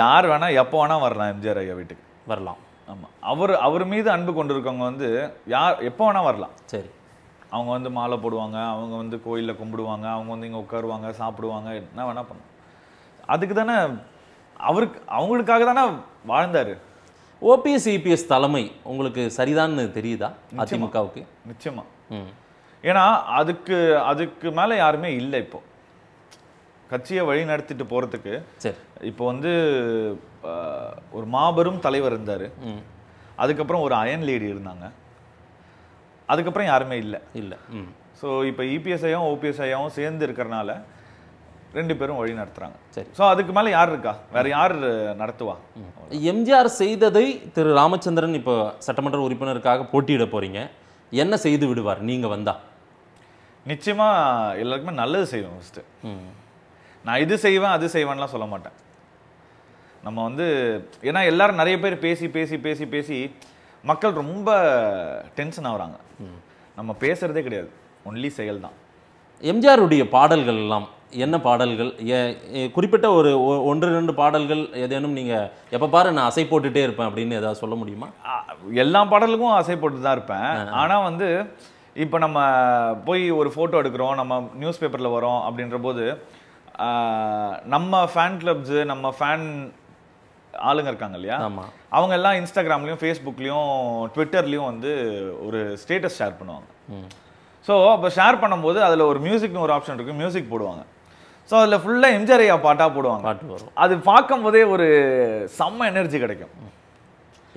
யார் வேணால் எப்போ வேணால் வரலாம் எம்ஜிஆர் ஐயா வீட்டுக்கு வரலாம் ஆமாம் அவர் அவர் மீது அன்பு கொண்டிருக்கவங்க வந்து யார் எப்போ வேணால் வரலாம் சரி அவங்க வந்து மாலை போடுவாங்க அவங்க வந்து கோயிலில் கும்பிடுவாங்க அவங்க வந்து இங்கே உட்காருவாங்க சாப்பிடுவாங்க என்ன வேணால் பண்ணும் அதுக்கு தானே அவருக்கு அவங்களுக்காக தானே வாழ்ந்தார் ஓபிஎஸ் இபிஎஸ் e தலைமை உங்களுக்கு சரிதான்னு தெரியுதா அதிமுகவுக்கு நிச்சயமாக ம் ஏன்னா அதுக்கு அதுக்கு மேலே யாருமே இல்லை இப்போ கட்சியை வழி நடத்திட்டு போகிறதுக்கு இப்போ வந்து ஒரு மாபெரும் தலைவர் இருந்தார் அதுக்கப்புறம் ஒரு அயன் லேடி இருந்தாங்க அதுக்கப்புறம் யாருமே இல்லை இல்லை ஸோ இப்போ இபிஎஸ்ஐயாவும் e ஓபிஎஸ்ஐயாவும் சேர்ந்து இருக்கிறனால ரெண்டு பேரும் வழி நடத்துறாங்க சரி ஸோ அதுக்கு மேலே யார் இருக்கா வேற யார் நடத்துவா எம்ஜிஆர் செய்ததை திரு ராமச்சந்திரன் இப்போ சட்டமன்ற உறுப்பினருக்காக போட்டியிட போறீங்க என்ன செய்து விடுவார் நீங்கள் வந்தால் நிச்சயமாக எல்லாருக்குமே நல்லது செய்வோம் ஃபஸ்ட்டு நான் இது செய்வேன் அது செய்வேன்லாம் சொல்ல மாட்டேன் நம்ம வந்து ஏன்னா எல்லாரும் நிறைய பேர் பேசி பேசி பேசி பேசி மக்கள் ரொம்ப டென்ஷன் ஆகுறாங்க நம்ம பேசுகிறதே கிடையாது ஒன்லி செயல் தான் எம்ஜிஆருடைய பாடல்கள் எல்லாம் என்ன பாடல்கள் குறிப்பிட்ட ஒரு ஒன்று ரெண்டு பாடல்கள் ஏதேனும் நீங்கள் எப்போ பாரு நான் அசை போட்டுகிட்டே இருப்பேன் அப்படின்னு ஏதாவது சொல்ல முடியுமா எல்லா பாடலுக்கும் அசை போட்டு தான் இருப்பேன் ஆனால் வந்து இப்போ நம்ம போய் ஒரு ஃபோட்டோ எடுக்கிறோம் நம்ம நியூஸ் பேப்பரில் வரோம் அப்படின்ற போது நம்ம ஃபேன் கிளப்ஸு நம்ம ஃபேன் ஆளுங்க இருக்காங்க இல்லையா அவங்க எல்லாம் இன்ஸ்டாகிராம்லேயும் ஃபேஸ்புக்லேயும் ட்விட்டர்லேயும் வந்து ஒரு ஸ்டேட்டஸ் ஷேர் பண்ணுவாங்க ஸோ அப்போ ஷேர் பண்ணும்போது அதில் ஒரு மியூசிக்னு ஒரு ஆப்ஷன் இருக்குது மியூசிக் போடுவாங்க ஸோ அதில் ஃபுல்லாக எம்ஜிஆர் ஐயா பாட்டாக போடுவாங்க பாட்டு வரும் அது பார்க்கும் போதே ஒரு செம்ம எனர்ஜி கிடைக்கும்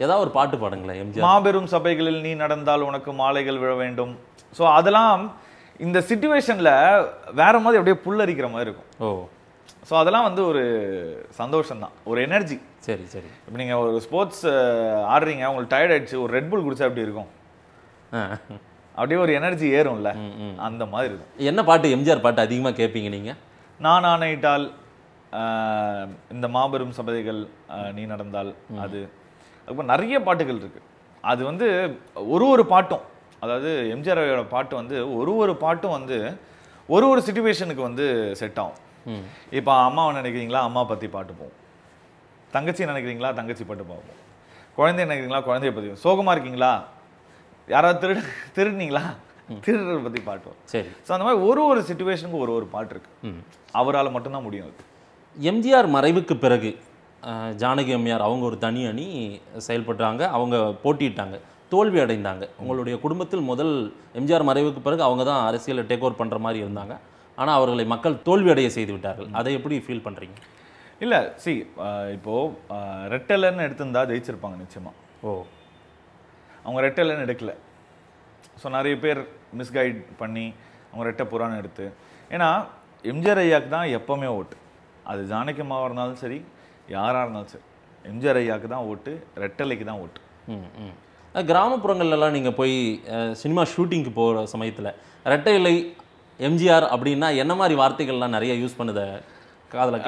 ஏதாவது ஒரு பாட்டு பாடுங்களேன் எம்ஜிஆர் மாபெரும் சபைகளில் நீ நடந்தால் உனக்கு மாலைகள் விழ வேண்டும் ஸோ அதெல்லாம் இந்த சுச்சுவேஷனில் வேற மாதிரி அப்படியே புல்லரிக்கிற மாதிரி இருக்கும் ஓ ஸோ அதெல்லாம் வந்து ஒரு சந்தோஷம் தான் ஒரு எனர்ஜி சரி சரி இப்போ நீங்கள் ஒரு ஸ்போர்ட்ஸ் ஆடுறீங்க உங்களுக்கு டயர்ட் ஆயிடுச்சு ஒரு ரெட் புல் குடிச்சா எப்படி இருக்கும் அப்படியே ஒரு எனர்ஜி ஏறும்ல அந்த மாதிரி இருக்கும் என்ன பாட்டு எம்ஜிஆர் பாட்டு அதிகமாக கேட்பீங்க நீங்கள் நான் ஆணையிட்டால் இந்த மாபெரும் சபதைகள் நீ நடந்தால் அது அதுக்கப்புறம் நிறைய பாட்டுகள் இருக்குது அது வந்து ஒரு ஒரு பாட்டும் அதாவது அவையோட பாட்டு வந்து ஒரு ஒரு பாட்டும் வந்து ஒரு ஒரு சுச்சுவேஷனுக்கு வந்து செட் ஆகும் இப்போ அம்மாவை நினைக்கிறீங்களா அம்மா பற்றி பாட்டு போவோம் தங்கச்சி நினைக்கிறீங்களா தங்கச்சி பாட்டு பார்ப்போம் குழந்தைய நினைக்கிறீங்களா குழந்தைய பற்றி சோகமாக இருக்கீங்களா யாராவது திருடு திருடுனீங்களா திருடர்கள் பற்றி பாட்டு சரி ஸோ அந்த மாதிரி ஒரு ஒரு சுச்சுவேஷனுக்கு ஒரு ஒரு பாட்டு இருக்கு அவரால் மட்டும்தான் முடியும் அது எம்ஜிஆர் மறைவுக்கு பிறகு ஜானகி எம்ஜிஆர் அவங்க ஒரு தனி அணி செயல்பட்டாங்க அவங்க போட்டியிட்டாங்க தோல்வி அடைந்தாங்க உங்களுடைய குடும்பத்தில் முதல் எம்ஜிஆர் மறைவுக்கு பிறகு அவங்க தான் அரசியலை டேக் ஓவர் பண்ணுற மாதிரி இருந்தாங்க ஆனால் அவர்களை மக்கள் தோல்வி அடைய செய்து விட்டார்கள் அதை எப்படி ஃபீல் பண்ணுறீங்க இல்லை சி இப்போது ரெட்டலன்னு எடுத்திருந்தா ஜெயிச்சிருப்பாங்க நிச்சயமாக ஓ அவங்க ரெட்டலன்னு எடுக்கல ஸோ நிறைய பேர் மிஸ்கைட் பண்ணி அவங்க ரெட்ட புறான்னு எடுத்து ஏன்னா எம்ஜிஆர் ஐயாவுக்கு தான் எப்போவுமே ஓட்டு அது ஜானகி அம்மாவாக இருந்தாலும் சரி யாராக இருந்தாலும் சரி எம்ஜிஆர் ஐயாவுக்கு தான் ஓட்டு ரெட்டலைக்கு தான் ஓட்டு கிராமப்புறங்கள்லாம் நீங்கள் போய் சினிமா ஷூட்டிங்க்கு போகிற சமயத்தில் ரெட்டை இலை எம்ஜிஆர் அப்படின்னா என்ன மாதிரி வார்த்தைகள்லாம் நிறைய யூஸ் பண்ணுத காதலை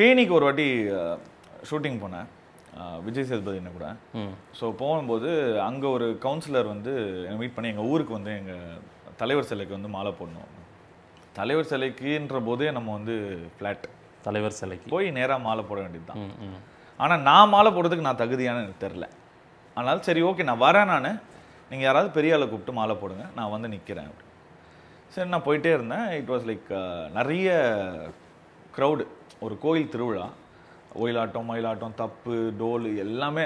தேனிக்கு ஒரு வாட்டி ஷூட்டிங் போனேன் விஜய் சேதுபதி என்ன கூட ஸோ போகும்போது அங்கே ஒரு கவுன்சிலர் வந்து மீட் பண்ணி எங்கள் ஊருக்கு வந்து எங்கள் தலைவர் சிலைக்கு வந்து மாலை போடணும் தலைவர் சிலைக்குன்ற போதே நம்ம வந்து ஃப்ளாட் தலைவர் சிலைக்கு போய் நேராக மாலை போட வேண்டியது தான் ஆனால் நான் மாலை போடுறதுக்கு நான் தகுதியான எனக்கு தெரில அதனால் சரி ஓகே நான் வரேன் நான் நீங்கள் யாராவது பெரிய ஆளை கூப்பிட்டு மாலை போடுங்க நான் வந்து நிற்கிறேன் சரி நான் போயிட்டே இருந்தேன் இட் வாஸ் லைக் நிறைய க்ரௌடு ஒரு கோயில் திருவிழா ஒயிலாட்டம் மயிலாட்டம் தப்பு டோல் எல்லாமே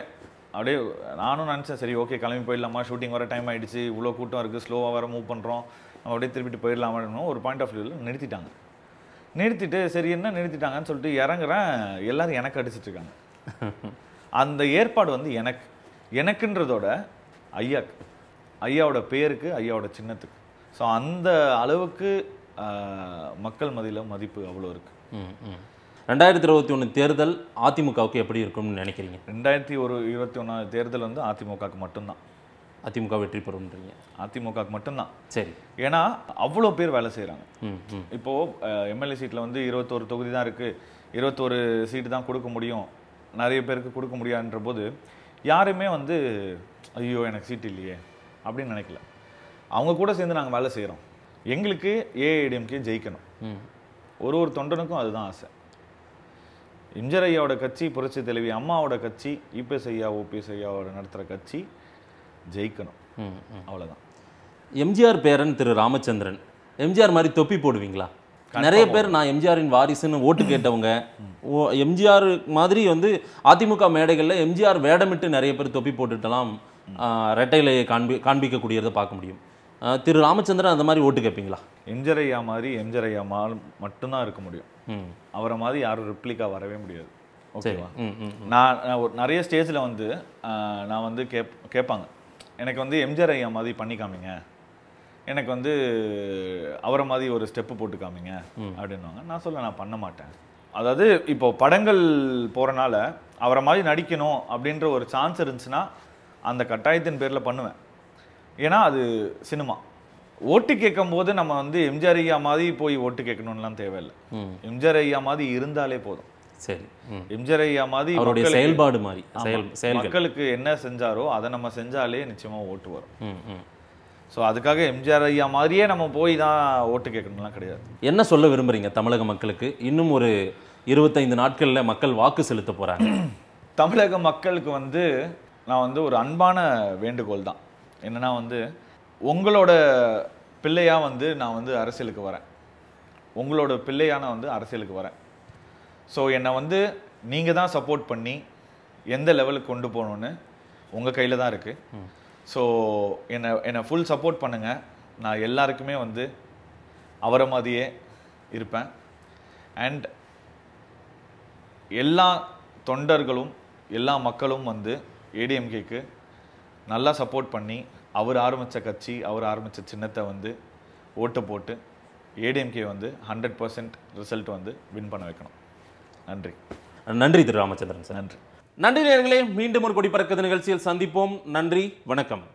அப்படியே நானும் நினச்சேன் சரி ஓகே கிளம்பி போயிடலாமா ஷூட்டிங் வர டைம் ஆகிடுச்சு இவ்வளோ கூட்டம் இருக்குது ஸ்லோவாக வர மூவ் பண்ணுறோம் நம்ம அப்படியே திருப்பிட்டு போயிடலாமான்னு ஒரு பாயிண்ட் ஆஃப் வியூவில் நிறுத்திட்டாங்க நிறுத்திட்டு சரி என்ன நிறுத்திட்டாங்கன்னு சொல்லிட்டு இறங்குறேன் எல்லோரும் எனக்கு அடிச்சிட்ருக்காங்க அந்த ஏற்பாடு வந்து எனக்கு எனக்குன்றதோட ஐயாக்கு ஐயாவோட பேருக்கு ஐயாவோட சின்னத்துக்கு ஸோ அந்த அளவுக்கு மக்கள் மதியில் மதிப்பு அவ்வளோ இருக்குது ரெண்டாயிரத்தி இருபத்தி ஒன்று தேர்தல் அதிமுகவுக்கு எப்படி இருக்கும்னு நினைக்கிறீங்க ரெண்டாயிரத்தி ஒரு இருபத்தி ஒன்று தேர்தல் வந்து அதிமுகவுக்கு மட்டும்தான் அதிமுக வெற்றி பெறும்ன்றீங்க அதிமுகவுக்கு மட்டும்தான் சரி ஏன்னா அவ்வளோ பேர் வேலை செய்கிறாங்க இப்போது எம்எல்ஏ சீட்டில் வந்து இருபத்தோரு தொகுதி தான் இருக்குது இருபத்தோரு சீட்டு தான் கொடுக்க முடியும் நிறைய பேருக்கு கொடுக்க முடியாதுன்ற போது யாருமே வந்து ஐயோ எனக்கு சீட் இல்லையே அப்படின்னு நினைக்கல அவங்க கூட சேர்ந்து நாங்கள் வேலை செய்கிறோம் எங்களுக்கு ஏஐடிஎம்கே ஜெயிக்கணும் ஒரு ஒரு தொண்டனுக்கும் அதுதான் ஆசை எம்ஜிஆர் ஐயாவோட கட்சி புரட்சி தலைவி அம்மாவோட கட்சி இபிஎஸ் ஐயா ஓபிஎஸ் ஐயாவோட நடத்துகிற கட்சி ஜெயிக்கணும் அவ்வளோதான் எம்ஜிஆர் பேரன் திரு ராமச்சந்திரன் எம்ஜிஆர் மாதிரி தொப்பி போடுவீங்களா நிறைய பேர் நான் எம்ஜிஆரின் வாரிசுன்னு ஓட்டு கேட்டவங்க எம்ஜிஆர் மாதிரி வந்து அதிமுக மேடைகளில் எம்ஜிஆர் வேடமிட்டு நிறைய பேர் தொப்பி போட்டுட்டெல்லாம் ரெட்டையிலேயே காண்பி காண்பிக்கக்கூடியதை பார்க்க முடியும் திரு ராமச்சந்திரன் அந்த மாதிரி ஓட்டு கேட்பீங்களா எம்ஜர் ஐயா மாதிரி எம்ஜர் ஐயா மட்டும்தான் இருக்க முடியும் அவரை மாதிரி யாரும் ரிப்ளிக்காக வரவே முடியாது ஓகேவா நான் ஒரு நிறைய ஸ்டேஜில் வந்து நான் வந்து கேப் கேட்பாங்க எனக்கு வந்து எம்ஜிஆர் ஐயா மாதிரி பண்ணிக்காமிங்க எனக்கு வந்து அவரை மாதிரி ஒரு ஸ்டெப்பு போட்டு காமிங்க அப்படின்வாங்க நான் சொல்ல நான் பண்ண மாட்டேன் அதாவது இப்போ படங்கள் போகிறனால அவரை மாதிரி நடிக்கணும் அப்படின்ற ஒரு சான்ஸ் இருந்துச்சுன்னா அந்த கட்டாயத்தின் பேரில் பண்ணுவேன் ஏன்னா அது சினிமா ஓட்டு கேட்கும் போது நம்ம வந்து எம்ஜிஆர் ஐயா மாதிரி போய் ஓட்டு கேட்கணும்லாம் தேவையில்லை எம்ஜிஆர் ஐயா மாதிரி இருந்தாலே போதும் சரி எம்ஜிஆர் ஐயா மாதிரி செயல்பாடு மாதிரி மக்களுக்கு என்ன செஞ்சாரோ அதை நம்ம செஞ்சாலே நிச்சயமா ஓட்டு வரும் ஸோ அதுக்காக எம்ஜிஆர் ஐயா மாதிரியே நம்ம போய் தான் ஓட்டு கேட்கணும்லாம் கிடையாது என்ன சொல்ல விரும்புறீங்க தமிழக மக்களுக்கு இன்னும் ஒரு இருபத்தைந்து நாட்களில் மக்கள் வாக்கு செலுத்த போகிறாங்க தமிழக மக்களுக்கு வந்து நான் வந்து ஒரு அன்பான வேண்டுகோள் தான் என்னென்னா வந்து உங்களோட பிள்ளையாக வந்து நான் வந்து அரசியலுக்கு வரேன் உங்களோட பிள்ளையாக நான் வந்து அரசியலுக்கு வரேன் ஸோ என்னை வந்து நீங்கள் தான் சப்போர்ட் பண்ணி எந்த லெவலுக்கு கொண்டு போகணுன்னு உங்கள் கையில் தான் இருக்குது ஸோ என்னை என்னை ஃபுல் சப்போர்ட் பண்ணுங்கள் நான் எல்லாருக்குமே வந்து அவரை மாதிரியே இருப்பேன் அண்ட் எல்லா தொண்டர்களும் எல்லா மக்களும் வந்து ஏடிஎம்கேக்கு நல்லா சப்போர்ட் பண்ணி அவர் ஆரம்பித்த கட்சி அவர் ஆரம்பித்த சின்னத்தை வந்து ஓட்டு போட்டு ஏடிஎம்கே வந்து ஹண்ட்ரட் பர்சன்ட் ரிசல்ட் வந்து வின் பண்ண வைக்கணும் நன்றி நன்றி திரு ராமச்சந்திரன் சார் நன்றி நன்றி நேர்களே மீண்டும் ஒரு கொடி பறக்கிறது நிகழ்ச்சியில் சந்திப்போம் நன்றி வணக்கம்